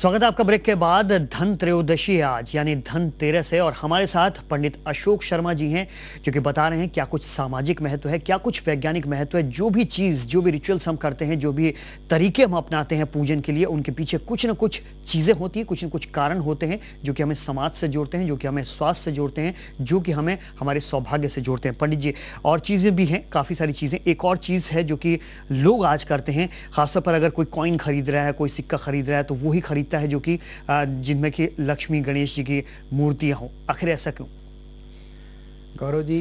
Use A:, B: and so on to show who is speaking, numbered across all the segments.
A: स्वागत है आपका ब्रेक के बाद धन त्रयोदशी है आज यानी धन तेरस है और हमारे साथ पंडित अशोक शर्मा जी हैं जो कि बता रहे हैं क्या कुछ सामाजिक महत्व है क्या कुछ वैज्ञानिक महत्व है जो भी चीज़ जो भी रिचुअल्स हम करते हैं जो भी तरीके हम अपनाते हैं पूजन के लिए उनके पीछे कुछ ना कुछ चीज़ें होती हैं कुछ न कुछ कारण होते हैं जो कि हमें समाज से जोड़ते हैं जो कि हमें स्वास्थ्य से जोड़ते हैं जो कि हमें हमारे सौभाग्य से जोड़ते हैं पंडित जी और चीज़ें भी हैं काफ़ी सारी चीज़ें एक और चीज़ है जो कि लोग आज करते हैं खासतौर पर अगर कोई कॉइन खरीद रहा है कोई सिक्का खरीद रहा है तो वही खरीद प्राथमिकता है जो कि जिनमें कि लक्ष्मी गणेश जी की मूर्तियाँ हों
B: आखिर ऐसा क्यों गौरव जी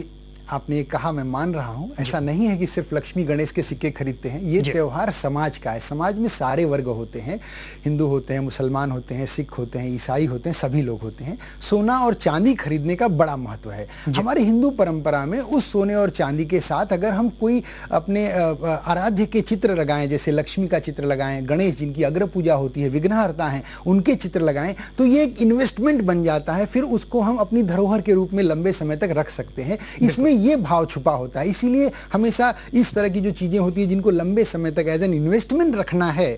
B: आपने ये कहा मैं मान रहा हूँ ऐसा नहीं है कि सिर्फ लक्ष्मी गणेश के सिक्के खरीदते हैं ये त्यौहार समाज का है समाज में सारे वर्ग होते हैं हिंदू होते हैं मुसलमान होते हैं सिख होते हैं ईसाई होते हैं सभी लोग होते हैं सोना और चांदी खरीदने का बड़ा महत्व है हमारी हिंदू परंपरा में उस सोने और चांदी के साथ अगर हम कोई अपने आराध्य के चित्र लगाएं जैसे लक्ष्मी का चित्र लगाएं गणेश जिनकी अग्र पूजा होती है विघ्नहरता है उनके चित्र लगाएं तो ये एक इन्वेस्टमेंट बन जाता है फिर उसको हम अपनी धरोहर के रूप में लंबे समय तक रख सकते हैं इसमें ये भाव छुपा होता है इसीलिए हमेशा इस तरह की जो चीज़ें होती है जिनको लंबे समय तक एज एन इन्वेस्टमेंट रखना है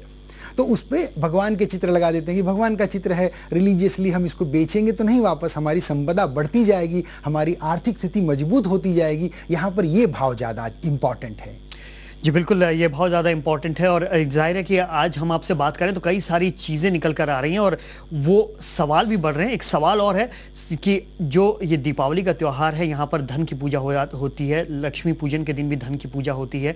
B: तो उस पर भगवान के चित्र लगा देते हैं कि भगवान का चित्र है रिलीजियसली हम इसको बेचेंगे तो नहीं वापस हमारी संपदा बढ़ती जाएगी हमारी आर्थिक स्थिति मजबूत होती जाएगी यहाँ पर ये भाव ज़्यादा इम्पॉर्टेंट है जी बिल्कुल ये बहुत ज़्यादा इम्पॉर्टेंट है
A: और जाहिर है कि आज हम आपसे बात करें तो कई सारी चीज़ें निकल कर आ रही हैं और वो सवाल भी बढ़ रहे हैं एक सवाल और है कि जो ये दीपावली का त्यौहार है यहाँ पर धन की पूजा हो होती है लक्ष्मी पूजन के दिन भी धन की पूजा होती है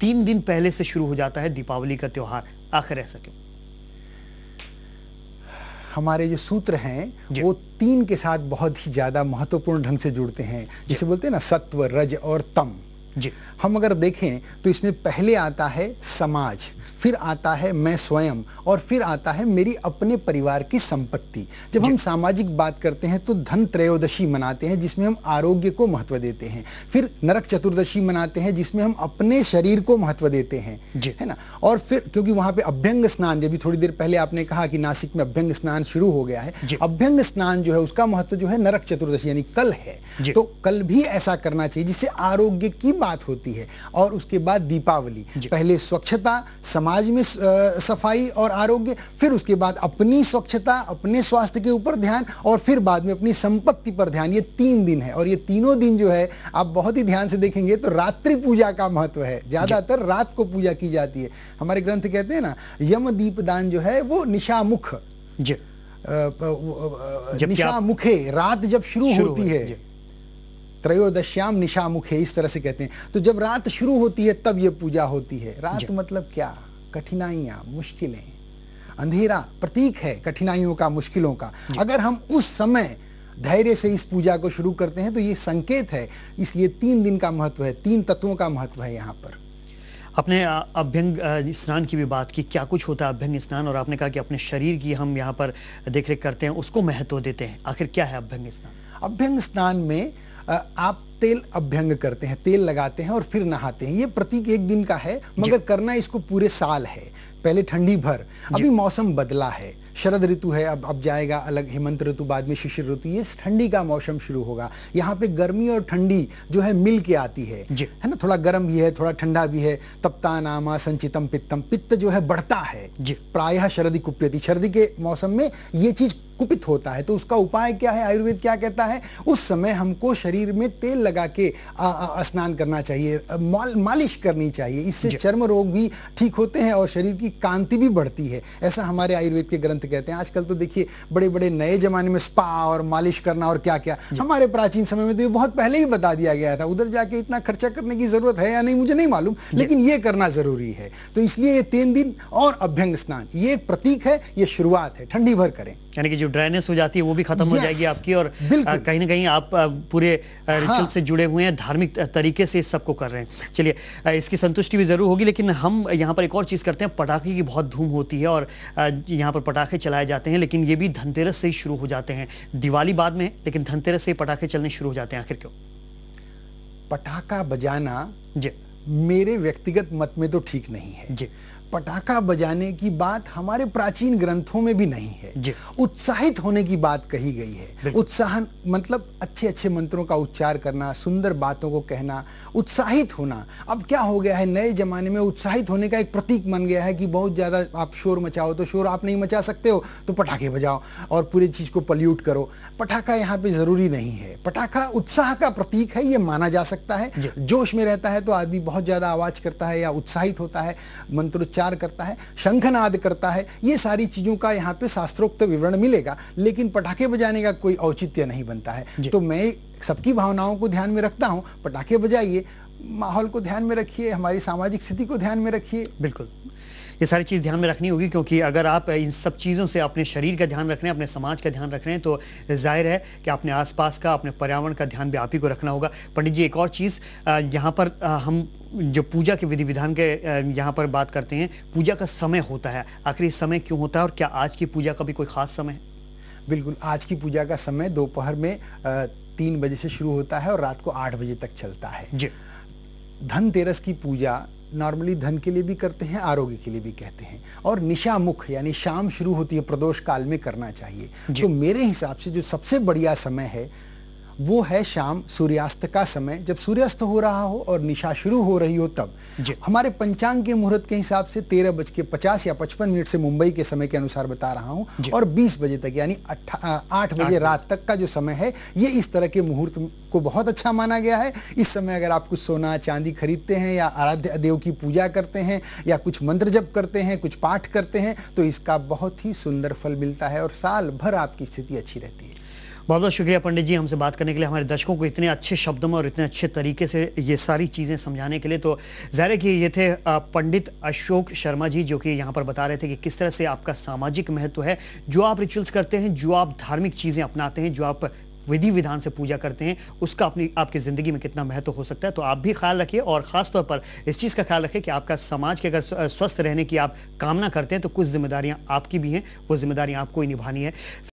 A: तीन दिन पहले से शुरू हो जाता है दीपावली का त्यौहार आखिर ऐसा क्यों
B: हमारे जो सूत्र हैं वो तीन के साथ बहुत ही ज़्यादा महत्वपूर्ण ढंग से जुड़ते हैं जिसे बोलते हैं ना सत्व रज और तम जी हम अगर देखें तो इसमें पहले आता है समाज फिर आता है मैं स्वयं और फिर आता है मेरी अपने परिवार की संपत्ति जब हम सामाजिक बात करते हैं तो धन त्रयोदशी मनाते हैं जिसमें हम आरोग्य को महत्व देते हैं फिर नरक चतुर्दशी मनाते हैं जिसमें हम अपने शरीर को महत्व देते हैं है ना और फिर क्योंकि वहां पे अभ्यंग स्नान जब थोड़ी देर पहले आपने कहा कि नासिक में अभ्यंग स्नान शुरू हो गया है अभ्यंग स्नान जो है उसका महत्व जो है नरक चतुर्दशी यानी कल है तो कल भी ऐसा करना चाहिए जिससे आरोग्य की बात होती होती है और उसके बाद दीपावली पहले स्वच्छता समाज में सफाई और आरोग्य फिर उसके बाद अपनी स्वच्छता अपने स्वास्थ्य के ऊपर ध्यान और फिर बाद में अपनी संपत्ति पर ध्यान ये तीन दिन है और ये तीनों दिन जो है आप बहुत ही ध्यान से देखेंगे तो रात्रि पूजा का महत्व है ज़्यादातर रात को पूजा की जाती है हमारे ग्रंथ कहते हैं ना यम दीपदान जो है वो निशामुख जी निशा मुखे रात जब शुरू होती है त्रयोदश्याम निशामुखे इस तरह से कहते हैं तो जब रात शुरू होती है तब ये पूजा होती है रात मतलब क्या कठिनाइयाँ मुश्किलें अंधेरा प्रतीक है कठिनाइयों का मुश्किलों का अगर हम उस समय धैर्य से इस पूजा को शुरू करते हैं तो ये संकेत है इसलिए तीन दिन का महत्व है तीन तत्वों का महत्व है यहाँ पर
A: अपने अभ्यंग स्नान की भी बात की क्या कुछ होता है अभ्यंग स्नान और आपने कहा कि अपने शरीर की हम यहाँ पर देख रेख करते हैं उसको महत्व देते हैं आखिर क्या है अभ्यंग
B: स्नान अभ्यंग स्नान में आप तेल अभ्यंग करते हैं तेल लगाते हैं और फिर नहाते हैं ये प्रतीक एक दिन का है मगर करना इसको पूरे साल है पहले ठंडी भर अभी मौसम बदला है शरद ऋतु है अब अब जाएगा अलग हेमंत ऋतु बाद में शिशिर ऋतु ये ठंडी का मौसम शुरू होगा यहाँ पे गर्मी और ठंडी जो है मिल के आती है है ना थोड़ा गर्म भी है थोड़ा ठंडा भी है तपता नामा संचितम पित्तम पित्त जो है बढ़ता है प्रायः शरदी कुप्यति शरदी के मौसम में ये चीज कुपित होता है तो उसका उपाय क्या है आयुर्वेद क्या कहता है उस समय हमको शरीर में तेल लगा के स्नान करना चाहिए माल, मालिश करनी चाहिए इससे चर्म रोग भी ठीक होते हैं और शरीर की कांति भी बढ़ती है ऐसा हमारे आयुर्वेद के ग्रंथ कहते हैं आजकल तो देखिए बड़े बड़े नए जमाने में स्पा और मालिश करना और क्या क्या हमारे प्राचीन समय में तो ये बहुत पहले ही बता दिया गया था उधर जाके इतना खर्चा करने की जरूरत है या नहीं मुझे नहीं मालूम लेकिन ये करना जरूरी है तो इसलिए ये तीन दिन और अभ्यंग स्नान ये एक प्रतीक है ये शुरुआत है ठंडी भर करें
A: यानी कि जो ड्राइनेस हो जाती है वो भी खत्म हो जाएगी आपकी और कहीं ना कहीं आप पूरे रिचुअल हाँ। से जुड़े हुए हैं धार्मिक तरीके से इस सबको कर रहे हैं चलिए इसकी संतुष्टि भी ज़रूर होगी लेकिन हम यहाँ पर एक और चीज़ करते हैं पटाखे की बहुत धूम होती है और यहाँ पर पटाखे चलाए जाते हैं लेकिन ये भी धनतेरस से ही शुरू हो जाते हैं दिवाली बाद में
B: लेकिन धनतेरस से पटाखे चलने शुरू हो जाते हैं आखिर क्यों पटाखा बजाना जी मेरे व्यक्तिगत मत में तो ठीक नहीं है जी पटाखा बजाने की बात हमारे प्राचीन ग्रंथों में भी नहीं है उत्साहित होने की बात कही गई है उत्साह मतलब अच्छे अच्छे मंत्रों का उच्चार करना सुंदर बातों को कहना उत्साहित होना अब क्या हो गया है नए जमाने में उत्साहित होने का एक प्रतीक बन गया है कि बहुत ज़्यादा आप शोर मचाओ तो शोर आप नहीं मचा सकते हो तो पटाखे बजाओ और पूरी चीज़ को पल्यूट करो पटाखा यहाँ पे ज़रूरी नहीं है पटाखा उत्साह का प्रतीक है ये माना जा सकता है जोश में रहता है तो आदमी बहुत ज़्यादा आवाज़ करता है या उत्साहित होता है मंत्रोच्च उच्चार करता है शंखनाद करता है ये सारी चीज़ों का यहाँ पे शास्त्रोक्त विवरण मिलेगा लेकिन पटाखे बजाने का कोई औचित्य नहीं बनता है तो मैं सबकी भावनाओं को ध्यान में रखता हूँ पटाखे बजाइए माहौल को ध्यान में रखिए हमारी सामाजिक स्थिति को ध्यान में रखिए
A: बिल्कुल ये सारी चीज़ ध्यान में रखनी होगी क्योंकि अगर आप इन सब चीज़ों से अपने शरीर का ध्यान रख रहे हैं अपने समाज का ध्यान रख रहे हैं तो जाहिर है कि अपने आसपास का अपने पर्यावरण का ध्यान भी आप ही को रखना होगा पंडित जी एक और चीज़ यहाँ पर हम जो पूजा के विधि विधान के यहाँ पर बात करते हैं पूजा का समय होता है आखिर
B: समय क्यों होता है और क्या आज की पूजा का भी कोई ख़ास समय है बिल्कुल आज की पूजा का समय दोपहर में तीन बजे से शुरू होता है और रात को आठ बजे तक चलता है जी धनतेरस की पूजा नॉर्मली धन के लिए भी करते हैं आरोग्य के लिए भी कहते हैं और निशामुख यानी शाम शुरू होती है प्रदोष काल में करना चाहिए तो मेरे हिसाब से जो सबसे बढ़िया समय है वो है शाम सूर्यास्त का समय जब सूर्यास्त हो रहा हो और निशा शुरू हो रही हो तब हमारे पंचांग के मुहूर्त के हिसाब से तेरह बज के पचास या पचपन मिनट से मुंबई के समय के अनुसार बता रहा हूँ और बीस बजे तक यानी आठ बजे रात तक का जो समय है ये इस तरह के मुहूर्त को बहुत अच्छा माना गया है इस समय अगर आप कुछ सोना चांदी खरीदते हैं या आराध्य देव की पूजा करते हैं या कुछ मंत्र जप करते हैं कुछ पाठ करते हैं तो इसका बहुत ही सुंदर फल मिलता है और साल भर आपकी स्थिति अच्छी रहती है बहुत बहुत शुक्रिया
A: पंडित जी हमसे बात करने के लिए हमारे दर्शकों को इतने अच्छे शब्दों में और इतने अच्छे तरीके से ये सारी चीज़ें समझाने के लिए तो ज़ाहिर है कि ये थे पंडित अशोक शर्मा जी जो कि यहाँ पर बता रहे थे कि किस तरह से आपका सामाजिक महत्व है जो आप रिचुअल्स करते हैं जो आप धार्मिक चीज़ें अपनाते हैं जो आप विधि विधान से पूजा करते हैं उसका अपनी आपकी ज़िंदगी में कितना महत्व हो सकता है तो आप भी ख्याल रखिए और ख़ासतौर पर इस चीज़ का ख्याल रखें कि आपका समाज के अगर स्वस्थ रहने की आप कामना करते हैं तो कुछ जिम्मेदारियाँ आपकी भी हैं वो जिम्मेदारियाँ आपको ही निभानी है